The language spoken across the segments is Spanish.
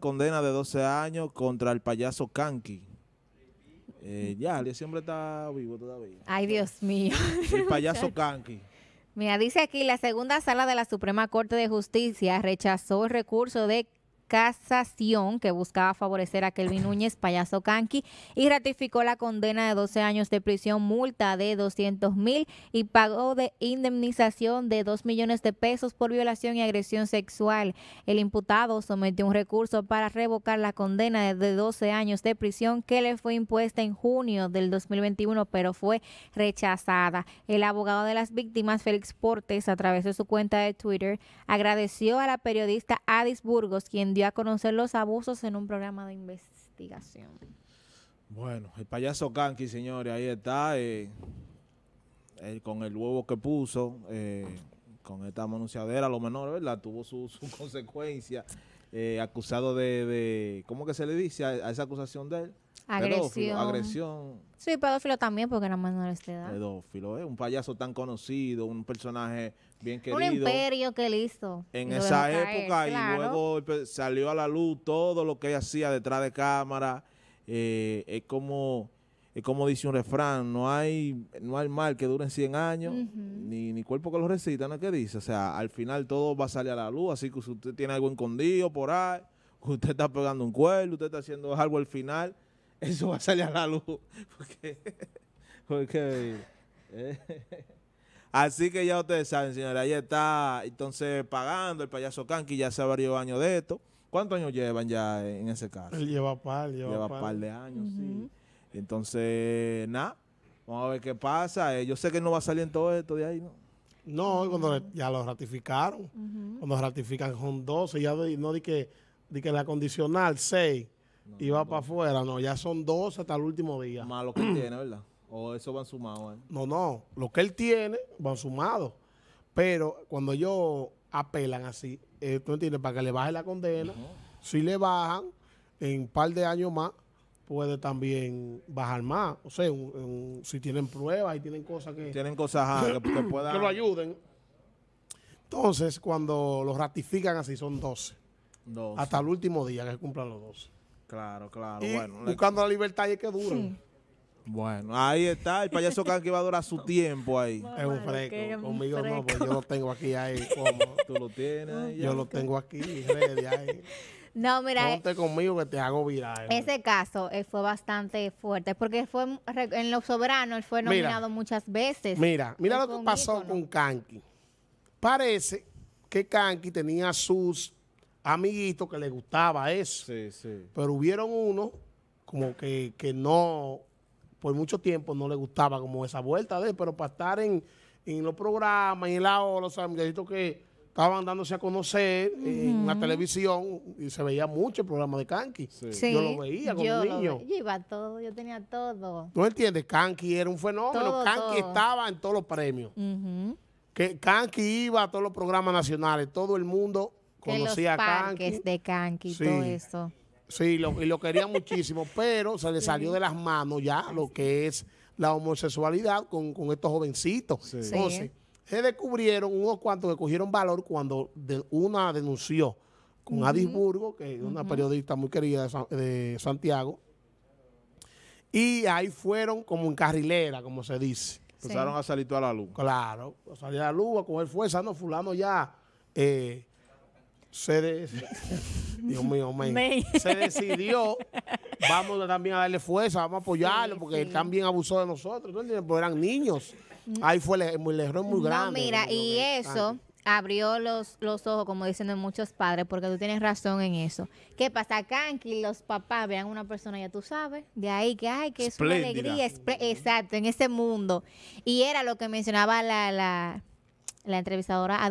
condena de 12 años contra el payaso Kanki. Eh, ya, él siempre está vivo todavía. Ay, Dios mío. El payaso Kanki. Mira, dice aquí, la segunda sala de la Suprema Corte de Justicia rechazó el recurso de casación que buscaba favorecer a Kelvin Núñez, payaso Canqui, y ratificó la condena de 12 años de prisión, multa de 200 mil y pagó de indemnización de 2 millones de pesos por violación y agresión sexual. El imputado sometió un recurso para revocar la condena de 12 años de prisión que le fue impuesta en junio del 2021, pero fue rechazada. El abogado de las víctimas, Félix Portes, a través de su cuenta de Twitter, agradeció a la periodista Adis Burgos, quien dio a conocer los abusos en un programa de investigación. Bueno, el payaso Kanki, señores, ahí está, eh, eh, con el huevo que puso, eh, con esta monunciadera, a lo menor, ¿verdad? Tuvo su, su consecuencia, acusado de, de, ¿cómo que se le dice a esa acusación de él? Agresión. agresión. Sí, pedófilo también, porque era más de Pedófilo, es un payaso tan conocido, un personaje bien querido. Un imperio que listo. En esa época, y luego eh, pues, salió a la luz todo lo que ella hacía detrás de cámara. Eh, es como como dice un refrán, no hay, no hay mal que dure 100 años, ni, cuerpo que lo recita, ¿no? que dice? O sea, al final todo va a salir a la luz, así que si usted tiene algo escondido por ahí, usted está pegando un cuello, usted está haciendo algo al final, eso va a salir a la luz. Porque, porque eh. Así que ya ustedes saben, señores, ahí está entonces pagando el payaso Kanki, ya hace varios años de esto. ¿Cuántos años llevan ya en ese caso? Lleva par, lleva, lleva par. de años, sí. Entonces, nada, vamos a ver qué pasa. Eh, yo sé que no va a salir en todo esto de ahí, ¿no? No, cuando ya lo ratificaron. Cuando ratifican con 12, ya no di que, di que la condicional 6 Iba para afuera, no, ya son 12 hasta el último día. Más lo que él tiene, ¿verdad? O eso van sumado. ¿eh? No, no, lo que él tiene van sumado. Pero cuando ellos apelan así, eh, tú entiendes, para que le baje la condena, si le bajan en un par de años más, puede también bajar más. O sea, si tienen pruebas y tienen cosas que... Tienen cosas que, puedan... que lo ayuden. Entonces, cuando lo ratifican así, son 12. 12. Hasta el último día que cumplan los 12. Claro, claro. Y bueno, buscando la libertad y es que dura. Bueno, ahí está. El payaso que va a durar su tiempo ahí. es un freco. Conmigo no, porque yo lo tengo aquí ahí. Tú lo tienes Yo lo tengo aquí, ahí. No, mira. Ponte conmigo que te hago viral. Ese caso eh, fue bastante fuerte porque fue en Los Soberanos él fue nominado muchas veces. Mira, mira lo que pasó con Kanki. Parece que Kanki tenía sus amiguitos que le gustaba eso. Sí, sí. Pero hubieron uno como que, que no, por mucho tiempo no le gustaba como esa vuelta de él, pero para estar en, los programas y en el los o amiguitos que estaban dándose a conocer en la televisión y se veía mucho el programa de Kanki. yo lo veía como niño. yo iba todo, yo tenía todo. ¿Tú entiendes? Kanki era un fenómeno. Kanki estaba en todos los premios. que Kanki iba a todos los programas nacionales. Todo el mundo Conocía a de Kanki y todo eso. Sí, lo, y lo quería muchísimo, pero se le salió de las manos ya lo que es la homosexualidad con, estos jovencitos. Entonces, se descubrieron unos cuantos que cogieron valor cuando una denunció con Adisburgo, que es una periodista muy querida de, Santiago, y ahí fueron como en carrilera, como se dice. Empezaron a salir toda la luz. Claro, a salir a la luz, con el fuerza, no, fulano ya... Eh, se, Dios mío, se decidió, vamos también a darle fuerza, vamos a apoyarlo, porque también abusó de nosotros, Porque eran niños. Mm. Ahí fue el, error muy grande. No, mira, y eso abrió los, los ojos, como dicen muchos padres, porque tú tienes razón en eso. ¿Qué pasa? Acá los papás vean una persona, ya tú sabes, de ahí que hay, que es una alegría, exacto, en ese mundo. Y era lo que mencionaba la, la, la entrevistadora a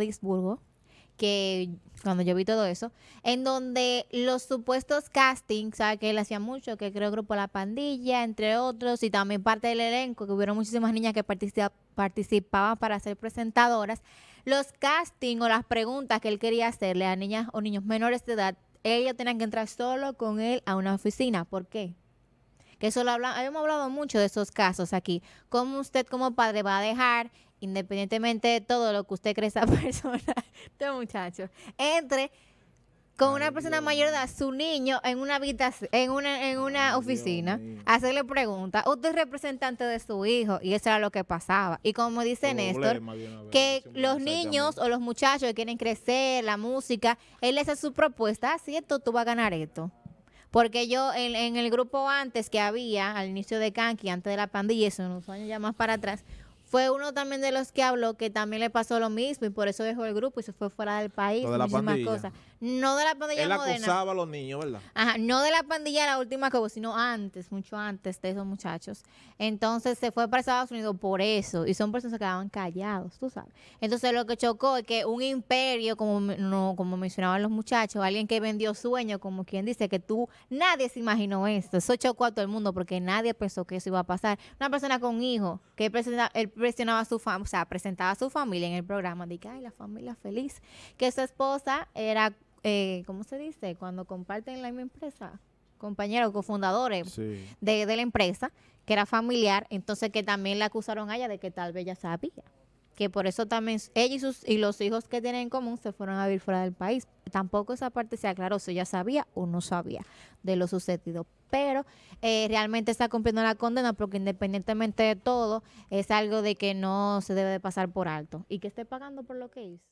que cuando yo vi todo eso, en donde los supuestos castings, ¿sabes? que él hacía mucho, que creó Grupo La Pandilla, entre otros, y también parte del elenco, que hubieron muchísimas niñas que participaban para ser presentadoras, los castings o las preguntas que él quería hacerle a niñas o niños menores de edad, ellas tenían que entrar solo con él a una oficina. ¿Por qué? que eso lo hemos hablado mucho de esos casos aquí. ¿Cómo usted como padre va a dejar independientemente de todo lo que usted cree esa persona, este muchacho, entre con una persona mayor de su niño, en una habitación, en una, en una oficina, hacerle preguntas. Usted es representante de su hijo, y eso era lo que pasaba. Y como dice Néstor, que los niños o los muchachos que quieren crecer, la música, él les hace su propuesta, Así ah, esto tú vas a ganar esto. Porque yo en, el grupo antes que había, al inicio de Kanki, antes de la pandilla, eso unos años ya más para atrás, fue uno también de los que habló que también le pasó lo mismo y por eso dejó el grupo y se fue fuera del país. No de la pandilla Él acusaba a los niños, ¿verdad? Ajá, no de la pandilla la última que sino antes, mucho antes de esos muchachos. Entonces se fue para Estados Unidos por eso y son personas que quedaban callados, tú sabes. Entonces lo que chocó es que un imperio, como, como mencionaban los muchachos, alguien que vendió sueños, como quien dice que tú, nadie se imaginó esto. Eso chocó a todo el mundo porque nadie pensó que eso iba a pasar. Una persona con hijo que presenta el presionaba a su fam o sea, presentaba a su familia en el programa, de que, ay, la familia feliz, que su esposa era, eh, ¿cómo se dice? Cuando comparten la misma empresa, compañeros, cofundadores de, la empresa, que era familiar, entonces que también la acusaron a ella de que tal vez ella sabía que por eso también ella y, sus, y los hijos que tienen en común se fueron a vivir fuera del país. Tampoco esa parte se aclaró si ella sabía o no sabía de lo sucedido. Pero eh, realmente está cumpliendo la condena porque independientemente de todo, es algo de que no se debe de pasar por alto y que esté pagando por lo que hizo.